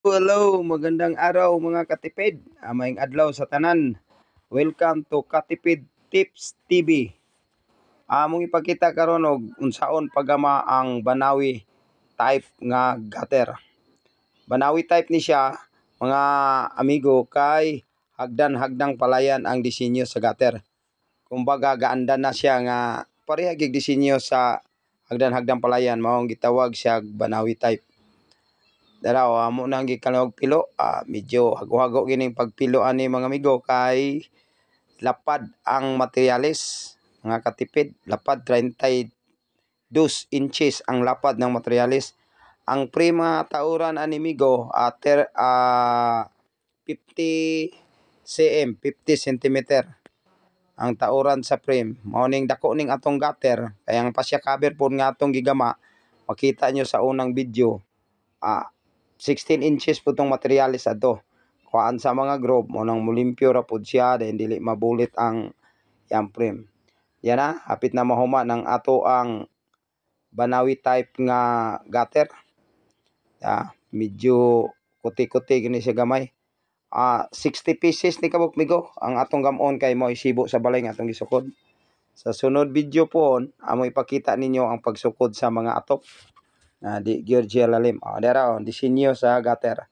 Hello, magandang araw mga katipid. Amayng adlaw sa tanan. Welcome to Katipid Tips TV. Among ipakita karon og unsaon pagama ang Banawi type nga gutter. Banawi type ni siya mga amigo kay hagdan-hagdang palayan ang disenyo sa gutter. Kumbaga gaanda na siya nga pareha gig disenyo sa hagdan-hagdang palayan mao ang gitawag siya Banawi type Daraw amo na ang gikalawag pilo, ah, medyo hago-hago gining pagpilo ani mga amigo kay lapad ang materyales mga katipid lapad 32 inches ang lapad ng materyales ang pre mga tauran animigo uh, ah, ter, uh, ah, 50 cm 50 cm ang tauran sa frame mao ning dako ning atong gutter kay ang pasya cover pud nga atong gigama makita nyo sa unang video uh, 16 inches po itong materialis ato. Kuhaan sa mga groove mo nang mulimpyo ra pud siya then dili mabulit ang yang frame. Yan na, hapit na mahuma ng ato ang banawi type nga gutter. Ya, medyo kuti-kuti gini siya gamay. Ah, 60 pieces ni kabukmigo ang atong gamon kay mo isibo sa balay nga atong gisukod. Sa sunod video po, amo ipakita ninyo ang pagsukod sa mga atop na ah, di Georgia lalim. O, dera ah, o, disenyo sa gater.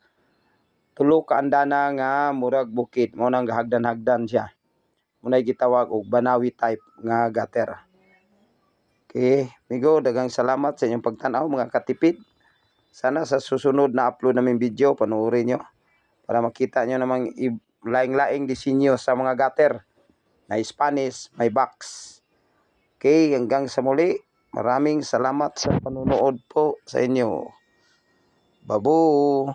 Tulo ka andana nga murag bukit, Mo nang hagdan-hagdan siya. Munay gitawag og banawi type nga gater. Okay, migo dagang salamat sa inyong pagtan-aw mga katipid. Sana sa susunod na upload namin video panoorin nyo para makita nyo namang laing-laing disenyo sa mga gater na Spanish, may box. Okay, hanggang sa muli. Maraming salamat sa panunood po sa inyo. Babu!